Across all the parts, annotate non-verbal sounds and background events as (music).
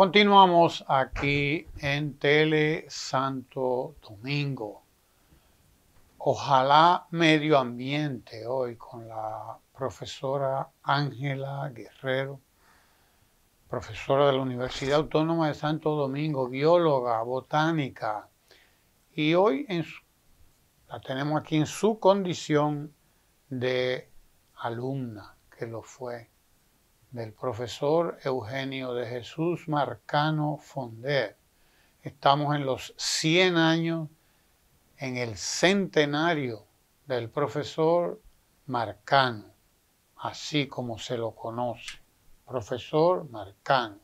Continuamos aquí en Tele Santo Domingo. Ojalá medio ambiente hoy con la profesora Ángela Guerrero, profesora de la Universidad Autónoma de Santo Domingo, bióloga, botánica. Y hoy la tenemos aquí en su condición de alumna, que lo fue del profesor Eugenio de Jesús Marcano Fonder. Estamos en los 100 años, en el centenario del profesor Marcano, así como se lo conoce, profesor Marcano.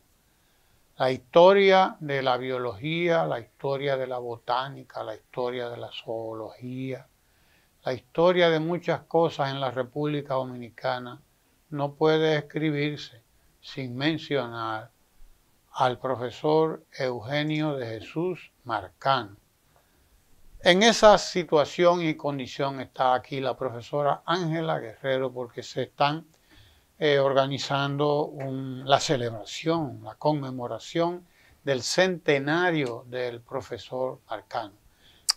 La historia de la biología, la historia de la botánica, la historia de la zoología, la historia de muchas cosas en la República Dominicana no puede escribirse sin mencionar al profesor Eugenio de Jesús Marcán. En esa situación y condición está aquí la profesora Ángela Guerrero porque se están eh, organizando la celebración, la conmemoración del centenario del profesor Marcán.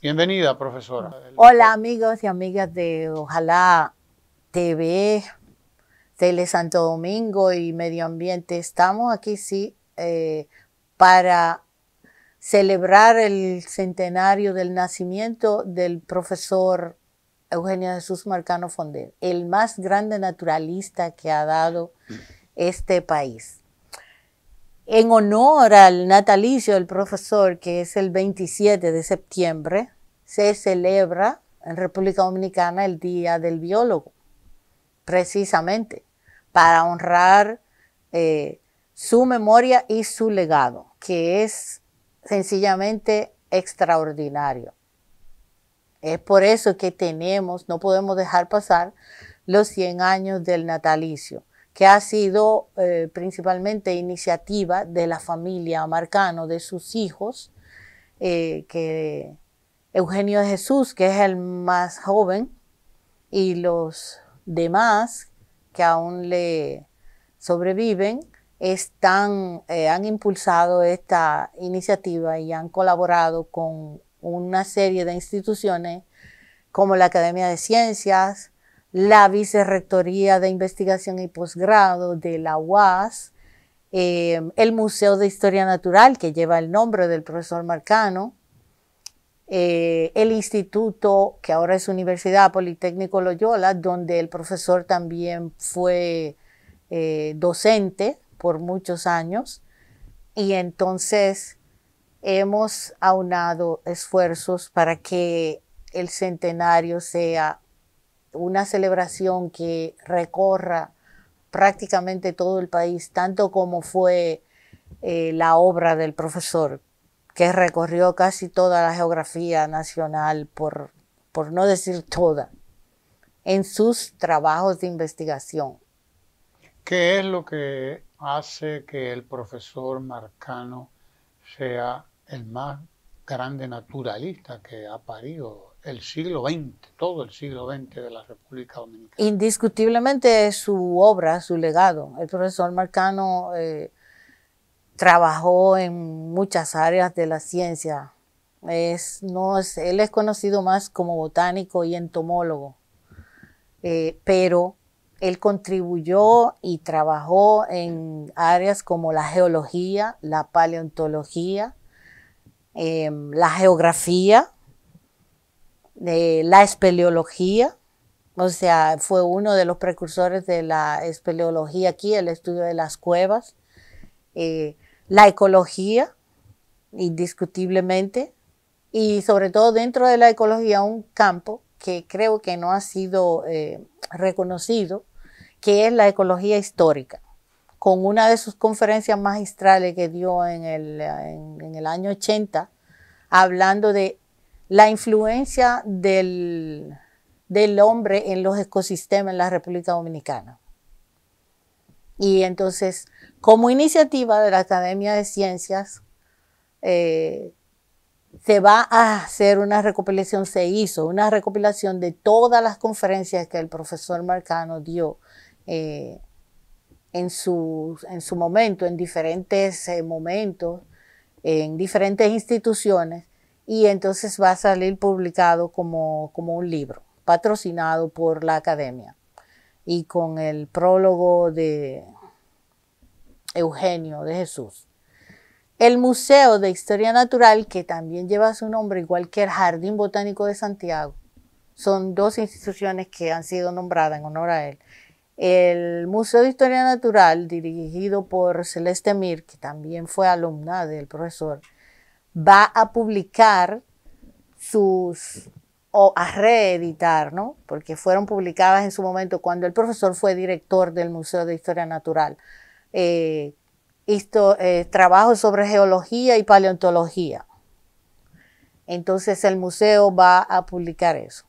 Bienvenida, profesora. Hola, amigos y amigas de Ojalá TV, Tele Santo Domingo y Medio Ambiente, estamos aquí sí eh, para celebrar el centenario del nacimiento del profesor Eugenio Jesús Marcano Fonder, el más grande naturalista que ha dado este país. En honor al natalicio del profesor, que es el 27 de septiembre, se celebra en República Dominicana el Día del Biólogo, precisamente para honrar eh, su memoria y su legado, que es sencillamente extraordinario. Es por eso que tenemos, no podemos dejar pasar los 100 años del natalicio, que ha sido eh, principalmente iniciativa de la familia Marcano, de sus hijos, eh, que Eugenio Jesús, que es el más joven, y los demás que aún le sobreviven, están, eh, han impulsado esta iniciativa y han colaborado con una serie de instituciones como la Academia de Ciencias, la Vicerrectoría de Investigación y Posgrado de la UAS, eh, el Museo de Historia Natural, que lleva el nombre del profesor Marcano, eh, el instituto, que ahora es Universidad Politécnico Loyola, donde el profesor también fue eh, docente por muchos años. Y entonces hemos aunado esfuerzos para que el centenario sea una celebración que recorra prácticamente todo el país, tanto como fue eh, la obra del profesor que recorrió casi toda la geografía nacional, por, por no decir toda, en sus trabajos de investigación. ¿Qué es lo que hace que el profesor Marcano sea el más grande naturalista que ha parido el siglo XX, todo el siglo XX de la República Dominicana. Indiscutiblemente es su obra, su legado. El profesor Marcano eh, trabajó en muchas áreas de la ciencia. no es, él es conocido más como botánico y entomólogo, eh, pero él contribuyó y trabajó en áreas como la geología, la paleontología, em, la geografía, eh, la espeleología, o sea, fue uno de los precursores de la espeleología aquí, el estudio de las cuevas. Eh, la ecología, indiscutiblemente, y sobre todo dentro de la ecología un campo que creo que no ha sido eh, reconocido, que es la ecología histórica. Con una de sus conferencias magistrales que dio en el, año 80, hablando de la influencia del hombre en los ecosistemas en la República Dominicana. Y entonces, como iniciativa de la Academia de Ciencias, eh, se va a hacer una recopilación, se hizo una recopilación de todas las conferencias que el profesor Marcano dio eh, en, su, en su momento, en diferentes eh, momentos, en diferentes instituciones, y entonces va a salir publicado como un libro, patrocinado por la academia y con el prólogo de Eugenio de Jesús. El Museo de Historia Natural, que también lleva su nombre, igual que el Jardín Botánico de Santiago, son dos instituciones que han sido nombradas en honor a él. El Museo de Historia Natural, dirigido por Celeste Mir, que también fue alumna del profesor, va a publicar sus o a reeditar, ¿no? porque fueron publicadas en su momento cuando el profesor fue director del Museo de Historia Natural. Eh, eh trabajos sobre geología y paleontología. Entonces el museo va a publicar eso.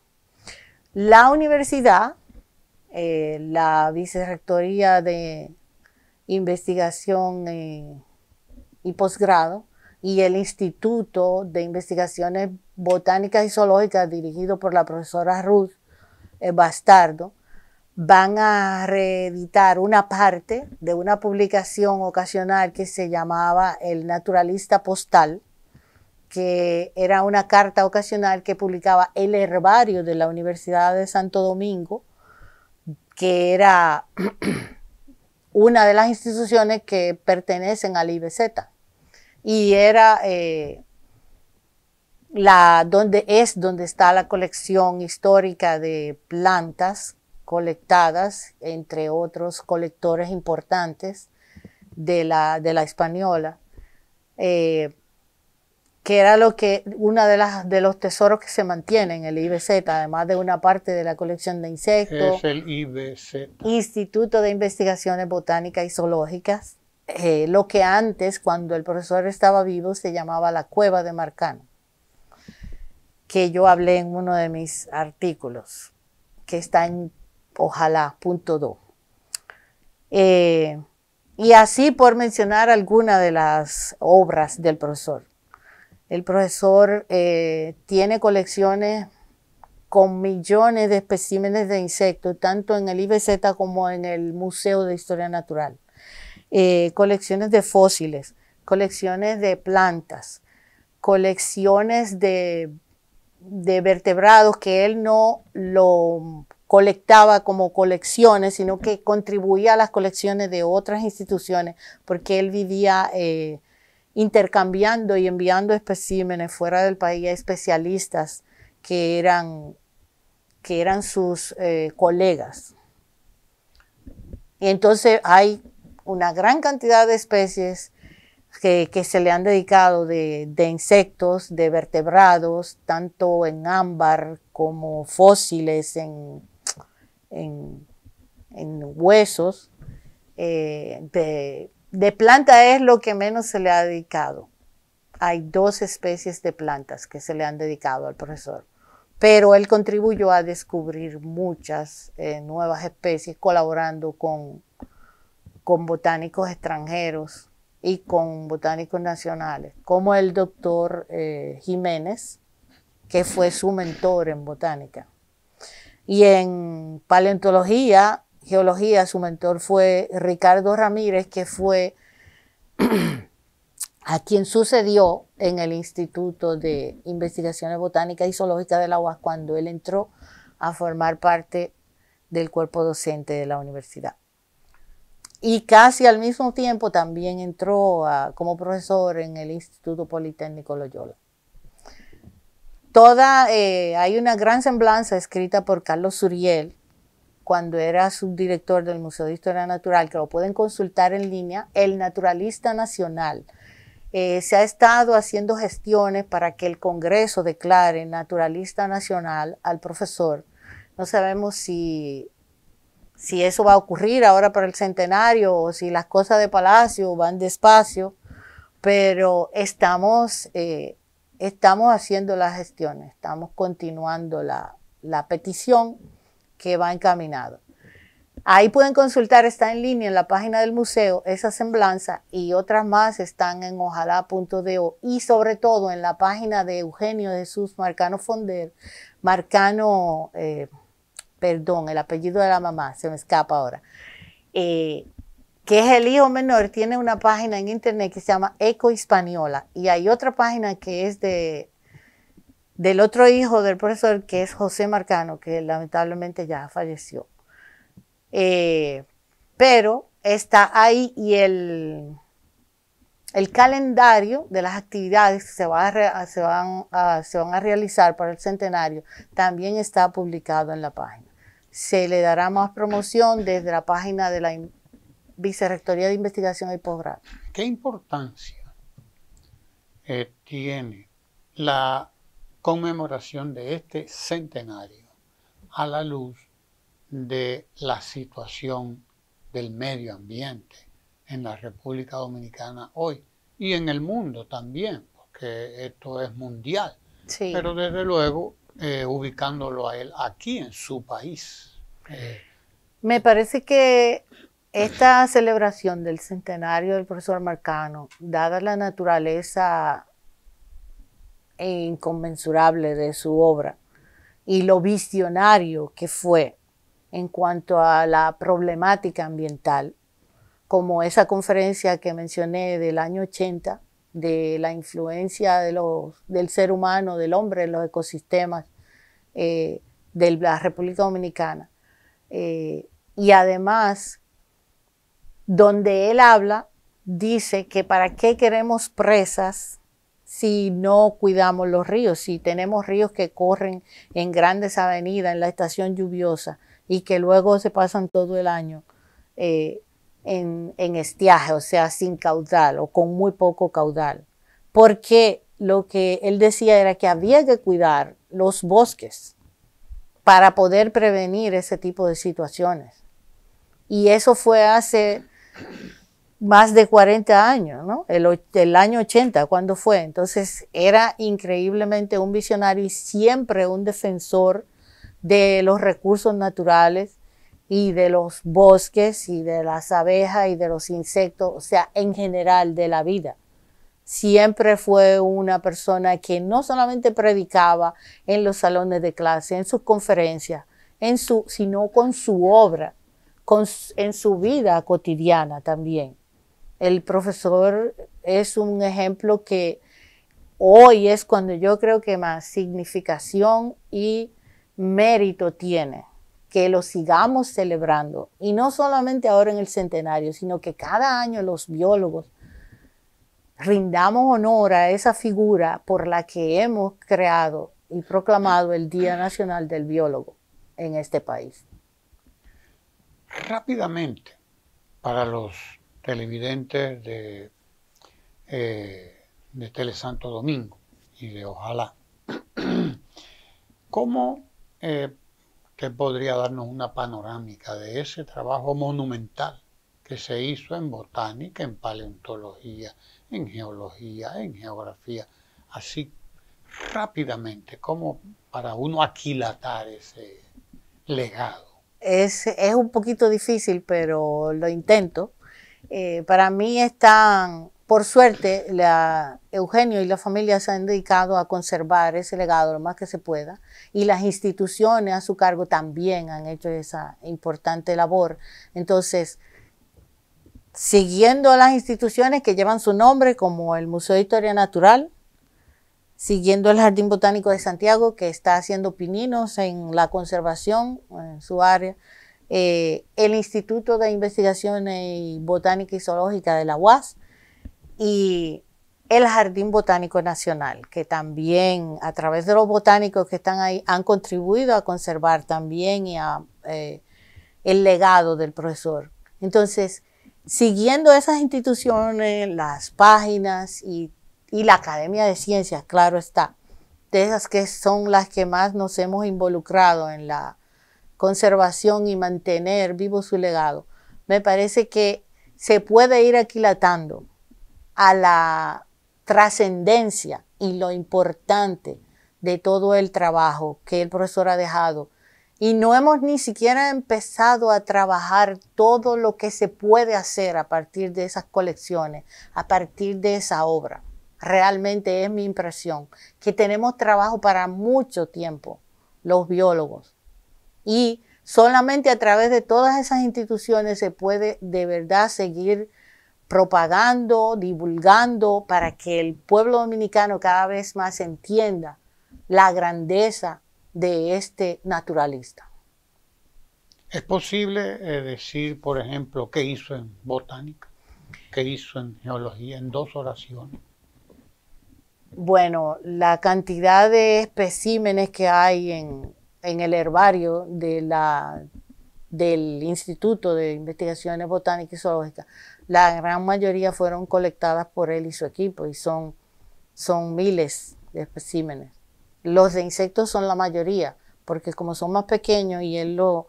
La universidad, eh, la Vicerrectoría de Investigación eh, y Posgrado, y el Instituto de Investigaciones Botánicas y Zoológicas dirigido por la profesora Ruth eh, Bastardo van a reeditar una parte de una publicación ocasional que se llamaba El Naturalista Postal, que era una carta ocasional que publicaba el herbario de la Universidad de Santo Domingo, que era (clears throat) una de las instituciones que pertenecen al IBZ y era eh, la, donde es donde está la colección histórica de plantas colectadas, entre otros colectores importantes de la, española, eh, que era lo que, una de de los tesoros que se mantiene en el IBZ, además de una parte de la colección de insectos. Es el IBZ. Instituto de Investigaciones Botánicas y Zoológicas eh, lo que antes, cuando el profesor estaba vivo, se llamaba la cueva de Marcano, que yo hablé en uno de mis artículos, que está en ojalá, eh, y así por mencionar alguna de las obras del profesor. El profesor eh, tiene colecciones con millones de especímenes de insectos, tanto en el IBZ como en el Museo de Historia Natural. Eh, colecciones de fósiles, colecciones de plantas, colecciones de, vertebrados que él no lo colectaba como colecciones, sino que contribuía a las colecciones de otras instituciones, porque él vivía eh, intercambiando y enviando especímenes fuera del país a especialistas que eran, que eran sus eh, colegas. Y entonces hay una gran cantidad de especies que, se le han dedicado de, insectos, de vertebrados, tanto en ámbar como fósiles, en, en, huesos. Eh, de, planta es lo que menos se le ha dedicado. Hay dos especies de plantas que se le han dedicado al profesor pero él contribuyó a descubrir muchas eh, nuevas especies colaborando con con botánicos extranjeros y con botánicos nacionales, como el doctor eh, Jiménez, que fue su mentor en botánica. Y en paleontología, geología, su mentor fue Ricardo Ramírez, que fue (clears throat) a quien sucedió en el Instituto de Investigaciones Botánicas y Zoológicas de la cuando él entró a formar parte del cuerpo docente de la universidad. Y casi al mismo tiempo también entró como profesor en el Instituto Politécnico Loyola. Toda, eh, hay una gran semblanza escrita por Carlos Uriel cuando era subdirector del Museo de Historia Natural, que lo pueden consultar en línea, El Naturalista Nacional. Eh, se ha estado haciendo gestiones para que el Congreso declare naturalista nacional al profesor. No sabemos si si eso va a ocurrir ahora para el centenario o si las cosas de Palacio van despacio, pero estamos, eh, estamos haciendo las gestiones, estamos continuando la, petición que va encaminada. Ahí pueden consultar, está en línea en la página del museo, esa semblanza y otras más están en ojalá.do y sobre todo en la página de Eugenio Jesús Marcano Fonder, Marcano... Eh, perdón, el apellido de la mamá, se me escapa ahora, eh, que es el hijo menor, tiene una página en internet que se llama Eco Hispaniola y hay otra página que es de del otro hijo del profesor que es José Marcano, que lamentablemente ya falleció. Eh, pero está ahí y el, el calendario de las actividades que se, van se van a realizar para el centenario también está publicado en la página se le dará más promoción desde la página de la Vicerrectoría de Investigación y Posgrado. ¿Qué importancia eh, tiene la conmemoración de este centenario a la luz de la situación del medio ambiente en la República Dominicana hoy y en el mundo también, porque esto es mundial? Sí. Pero desde luego eh, ubicándolo a él aquí en su país. Eh, Me parece que esta celebración del centenario del profesor Marcano, dada la naturaleza e inconmensurable de su obra y lo visionario que fue en cuanto a la problemática ambiental, como esa conferencia que mencioné del año 80, de la influencia del ser humano, del hombre en los ecosistemas eh, de la República Dominicana. Eh, y además, donde él habla, dice que para qué queremos presas si no cuidamos los ríos, si tenemos ríos que corren en grandes avenidas, en la estación lluviosa, y que luego se pasan todo el año eh, en, en, estiaje, o sea, sin caudal o con muy poco caudal. Porque lo que él decía era que había que cuidar los bosques para poder prevenir ese tipo de situaciones. Y eso fue hace más de 40 años, ¿no? El, el año 80, cuando fue. Entonces era increíblemente un visionario y siempre un defensor de los recursos naturales y de los bosques y de las abejas y de los insectos, o sea, en general de la vida siempre fue una persona que no solamente predicaba en los salones de clase, en sus conferencias, en su, sino con su obra, en su vida cotidiana también. El profesor es un ejemplo que hoy es cuando yo creo que más significación y mérito tiene que lo sigamos celebrando. Y no solamente ahora en el centenario, sino que cada año los biólogos rindamos honor a esa figura por la que hemos creado y proclamado el Día Nacional del Biólogo en este país. Rápidamente, para los televidentes de, eh, de Telesanto Domingo y de Ojalá, (clears throat) ¿cómo eh, podría darnos una panorámica de ese trabajo monumental que se hizo en botánica, en paleontología, en geología, en geografía, así rápidamente, como para uno aquilatar ese legado. Es, es un poquito difícil, pero lo intento. Eh, para mí están, por suerte, la, Eugenio y la familia se han dedicado a conservar ese legado lo más que se pueda y las instituciones a su cargo también han hecho esa importante labor. Entonces, siguiendo las instituciones que llevan su nombre, como el Museo de Historia Natural, siguiendo el Jardín Botánico de Santiago, que está haciendo pininos en la conservación en su área, eh, el Instituto de Investigaciones Botánica y Zoológica de la UAS y el Jardín Botánico Nacional, que también a través de los botánicos que están ahí han contribuido a conservar también eh, el legado del profesor. Entonces, siguiendo esas instituciones, las páginas y, la Academia de Ciencias, claro está, de esas que son las que más nos hemos involucrado en la conservación y mantener vivo su legado, me parece que se puede ir aquilatando a la trascendencia y lo importante de todo el trabajo que el profesor ha dejado y no hemos ni siquiera empezado a trabajar todo lo que se puede hacer a partir de esas colecciones, a partir de esa obra. Realmente es mi impresión que tenemos trabajo para mucho tiempo los biólogos y solamente a través de todas esas instituciones se puede de verdad seguir propagando, divulgando para que el pueblo dominicano cada vez más entienda la grandeza de este naturalista. ¿Es posible eh, decir, por ejemplo, qué hizo en botánica, qué hizo en geología en dos oraciones? Bueno, la cantidad de especímenes que hay en, el herbario de la, del Instituto de Investigaciones Botánicas y Zoológicas, la gran mayoría fueron colectadas por él y su equipo y son, son miles de especímenes. Los de insectos son la mayoría, porque como son más pequeños y él lo,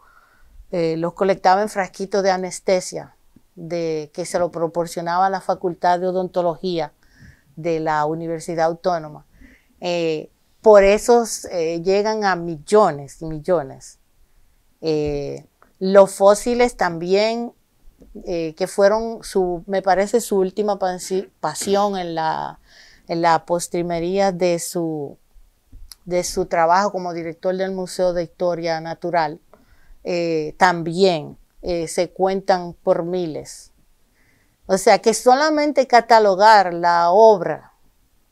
eh, los colectaba en frasquitos de anestesia, de, que se lo proporcionaba la Facultad de Odontología de la Universidad Autónoma. Eh, por eso eh, llegan a millones y millones. los fósiles también, que fueron, su, me parece, su última pasión en en la postrimería de su, de su trabajo como director del Museo de Historia Natural, eh, también eh, se cuentan por miles. O sea que solamente catalogar la obra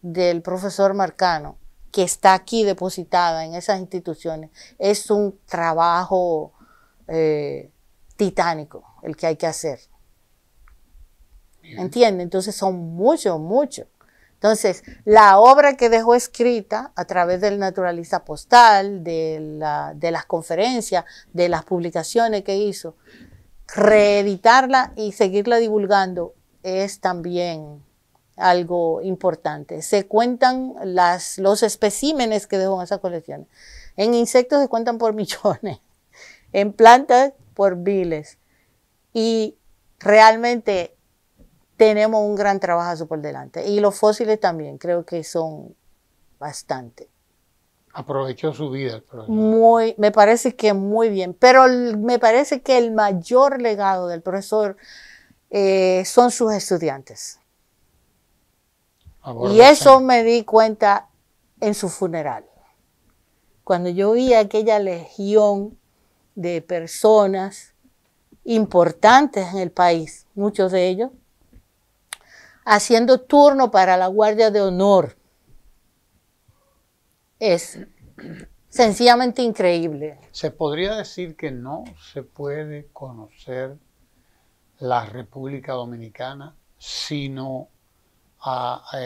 del profesor Marcano, que está aquí depositada en esas instituciones, es un trabajo eh, titánico el que hay que hacer. ¿Entiende? Entonces son muchos, muchos. Entonces, la obra que dejó escrita a través del naturalista postal, de, las conferencias, de las publicaciones que hizo, reeditarla y seguirla divulgando es también algo importante. Se cuentan los especímenes que dejó en esas colecciones. En insectos se cuentan por (laughs) millones, en plantas por miles. Y realmente tenemos un gran trabajo por delante. Y los fósiles también, creo que son bastante. Aprovechó su vida. Muy, me parece que muy bien, pero me parece que el mayor legado del profesor eh, son sus estudiantes. Y eso me di cuenta en su funeral. Cuando yo vi aquella legión de personas importantes en el país, muchos de ellos, haciendo turno para la guardia de honor. Es sencillamente increíble. Se podría decir que no se puede conocer la República Dominicana sino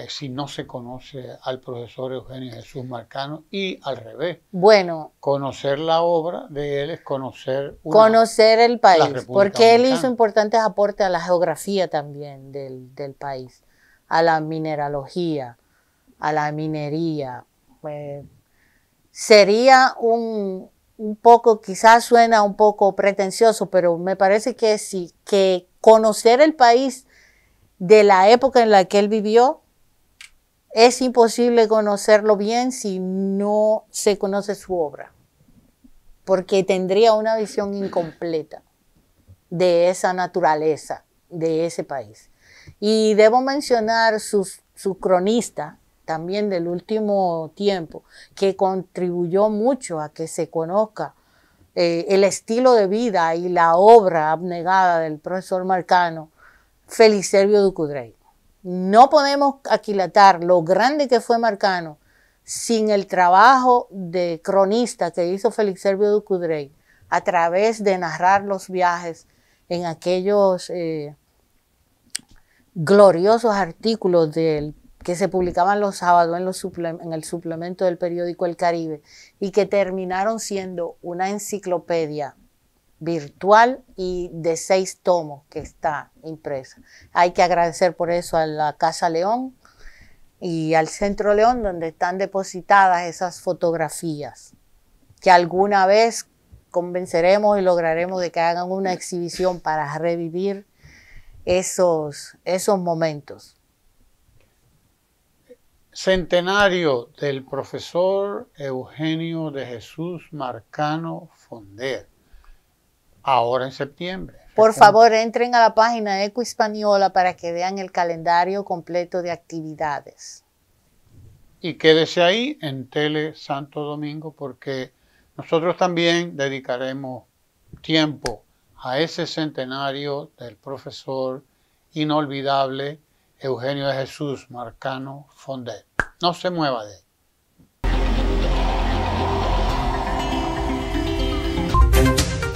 si no se conoce al profesor Eugenio Jesús Marcano y al revés. Bueno. Conocer la obra de él es conocer... conocer el país, porque él hizo importantes aportes a la geografía también del, país, a la mineralogía, a la minería. Eh, sería un, un poco, quizás suena un poco pretencioso, pero me parece que sí, que conocer el país de la época en la que él vivió, es imposible conocerlo bien si no se conoce su obra, porque tendría una visión incompleta de esa naturaleza, de ese país. Y debo mencionar su cronista, también del último tiempo, que contribuyó mucho a que se conozca eh, el estilo de vida y la obra abnegada del profesor Marcano Servio Ducudrey. No podemos aquilatar lo grande que fue Marcano sin el trabajo de cronista que hizo Servio Ducudrey a través de narrar los viajes en aquellos eh, gloriosos artículos que se publicaban los sábados en el suplemento del periódico El Caribe y que terminaron siendo una enciclopedia virtual y de seis tomos que está impresa. Hay que agradecer por eso a la Casa León y al Centro León, donde están depositadas esas fotografías, que alguna vez convenceremos y lograremos de que hagan una exhibición para revivir esos, esos momentos. Centenario del profesor Eugenio de Jesús Marcano Fonder ahora en septiembre. Por favor, entren a la página Eco Hispaniola para que vean el calendario completo de actividades. Y quédese ahí en Tele Santo Domingo porque nosotros también dedicaremos tiempo a ese centenario del profesor inolvidable Eugenio de Jesús Marcano Fondet. No se mueva de él.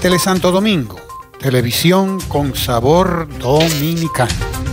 Tele Santo Domingo, televisión con sabor dominicano.